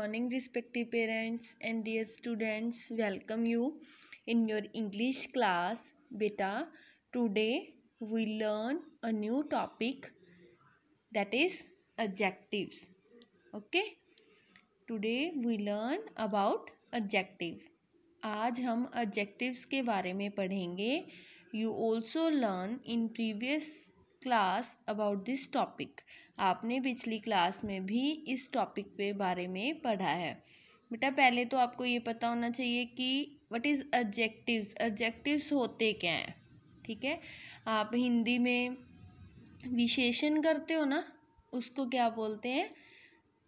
Morning respective parents and dear students welcome you in your English class बेटा today we learn a new topic that is objectives okay today we learn about objective आज हम objectives के बारे में पढ़ेंगे you also learn in previous class about this topic आपने पिछली class में भी इस टॉपिक पे बारे में पढ़ा है बेटा पहले तो आपको ये पता होना चाहिए कि व्हाट इज़ एडजेक्टिव्स एडजेक्टिव्स होते क्या हैं ठीक है आप हिंदी में विशेषण करते हो ना उसको क्या बोलते हैं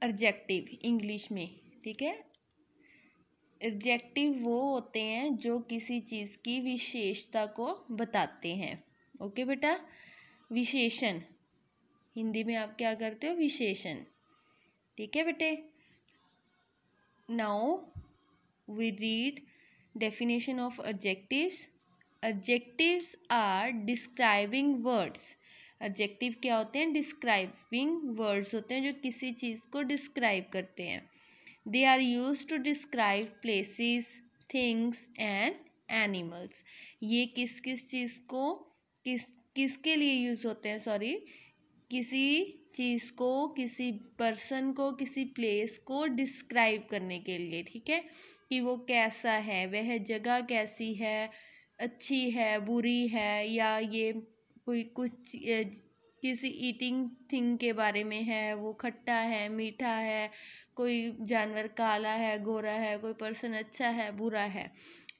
एडजेक्टिव इंग्लिश में ठीक है एडजेक्टिव वो होते हैं जो किसी चीज़ की विशेषता को बताते हैं ओके बेटा विशेषण हिंदी में आप क्या करते हो विशेषण ठीक है बेटे now we read definition of adjectives adjectives are describing words adjective क्या होते हैं डिस्क्राइबिंग वर्ड्स होते हैं जो किसी चीज़ को डिस्क्राइब करते हैं they are use to describe places things and animals ये किस किस चीज़ को किस किसके लिए यूज़ होते हैं सॉरी किसी चीज़ को किसी पर्सन को किसी प्लेस को डिस्क्राइब करने के लिए ठीक है कि वो कैसा है वह जगह कैसी है अच्छी है बुरी है या ये कोई कुछ किसी ईटिंग थिंग के बारे में है वो खट्टा है मीठा है कोई जानवर काला है गोरा है कोई पर्सन अच्छा है बुरा है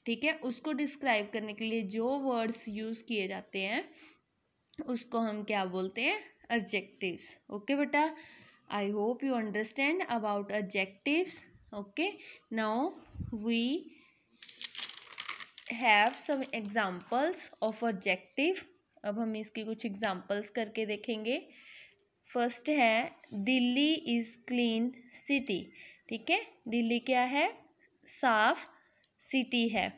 ठीक है उसको डिस्क्राइब करने के लिए जो वर्ड्स यूज़ किए जाते हैं उसको हम क्या बोलते हैं एडजेक्टिव्स ओके बेटा I hope you understand about adjectives okay now we have some examples of adjective अब हम इसके कुछ एग्जांपल्स करके देखेंगे फर्स्ट है दिल्ली इज क्लीन सिटी ठीक है दिल्ली क्या है साफ सिटी है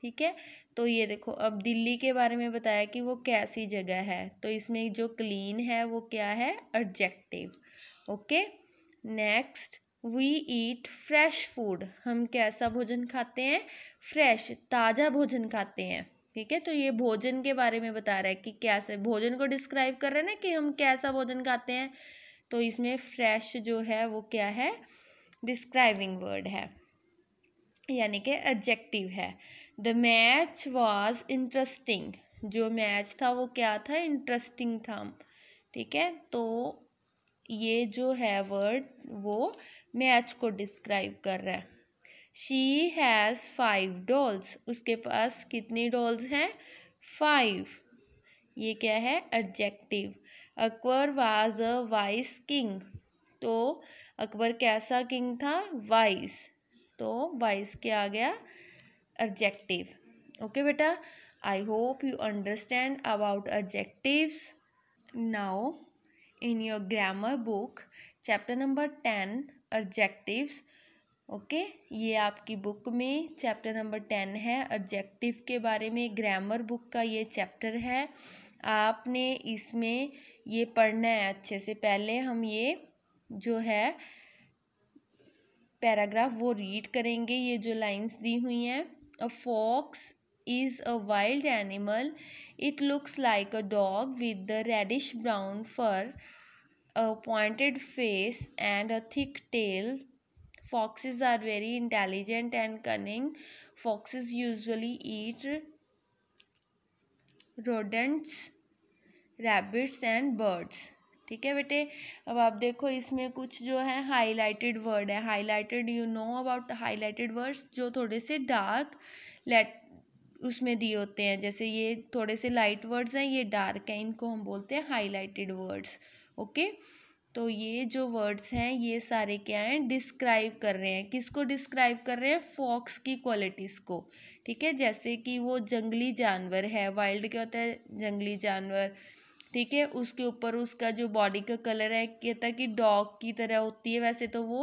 ठीक है तो ये देखो अब दिल्ली के बारे में बताया कि वो कैसी जगह है तो इसमें जो क्लीन है वो क्या है adjective okay next we eat fresh food हम कैसा भोजन खाते हैं फ्रेश ताज़ा भोजन खाते हैं ठीक है तो ये भोजन के बारे में बता रहा है कि कैसे भोजन को डिस्क्राइब कर रहे हैं ना कि हम कैसा भोजन खाते हैं तो इसमें फ्रेश जो है वो क्या है डिस्क्राइबिंग वर्ड है यानी कि एडजेक्टिव है द मैच वॉज इंटरेस्टिंग जो मैच था वो क्या था इंटरेस्टिंग था ठीक है तो ये जो है वर्ड वो मैच को डिस्क्राइब कर रहा है शी हैज़ फाइव डॉल्स उसके पास कितनी डॉल्स हैं फाइव ये क्या है adjective Akbar was a wise king तो अकबर कैसा किंग था वाइस तो वाइस क्या आ गया एडजेक्टिव ओके बेटा I hope you understand about adjectives now in your grammar book chapter number ten adjectives okay okay? ये आपकी बुक में चैप्टर नंबर टेन है एडजेक्टिव के बारे में ग्रामर बुक का ये चैप्टर है आपने इसमें ये पढ़ना है अच्छे से पहले हम ये जो है पैराग्राफ वो रीड करेंगे ये जो लाइंस दी हुई हैं a fox is a wild animal it looks like a dog with the reddish brown fur a pointed face and a thick tail foxes are very intelligent and cunning foxes usually eat rodents rabbits and birds ठीक है बेटे अब आप देखो इसमें कुछ जो है हाईलाइटेड वर्ड है highlighted you know about highlighted words जो थोड़े से डार्क लेट उसमें दिए होते हैं जैसे ये थोड़े से लाइट वर्ड्स हैं ये डार्क हैं इनको हम बोलते हैं हाईलाइटेड वर्ड्स ओके तो ये जो वर्ड्स हैं ये सारे क्या हैं डिस्क्राइब कर रहे हैं किसको डिस्क्राइब कर रहे हैं फॉक्स की क्वालिटीज़ को ठीक है जैसे कि वो जंगली जानवर है वाइल्ड क्या होता है जंगली जानवर ठीक है उसके ऊपर उसका जो बॉडी का कलर है कहता है कि डॉग की तरह होती है वैसे तो वो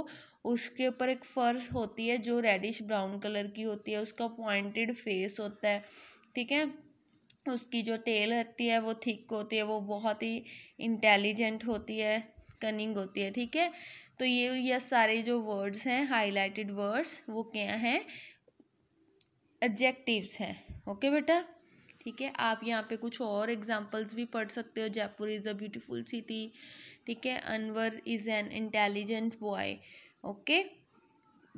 उसके ऊपर एक फर्श होती है जो रेडिश ब्राउन कलर की होती है उसका पॉइंटेड फेस होता है ठीक है उसकी जो टेल रहती है वो थिक होती है वो बहुत ही इंटेलिजेंट होती है कनिंग होती है ठीक है तो ये ये सारे जो वर्ड्स हैं हाईलाइटेड वर्ड्स वो क्या हैं एडजेक्टिव्स हैं ओके बेटा ठीक है आप यहाँ पे कुछ और एग्जाम्पल्स भी पढ़ सकते हो Jaipur is a beautiful city ठीक है Anwar is an intelligent boy okay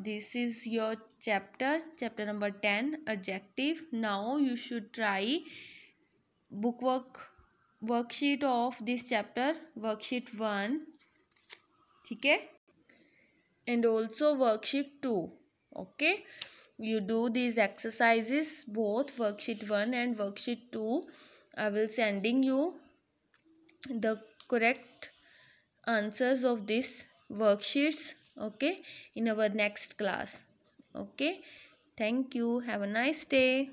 this is your chapter chapter number ten adjective now you should try book work worksheet of this chapter worksheet one ठीक है and also worksheet two okay you do these exercises both worksheet 1 and worksheet 2 i will sending you the correct answers of these worksheets okay in our next class okay thank you have a nice day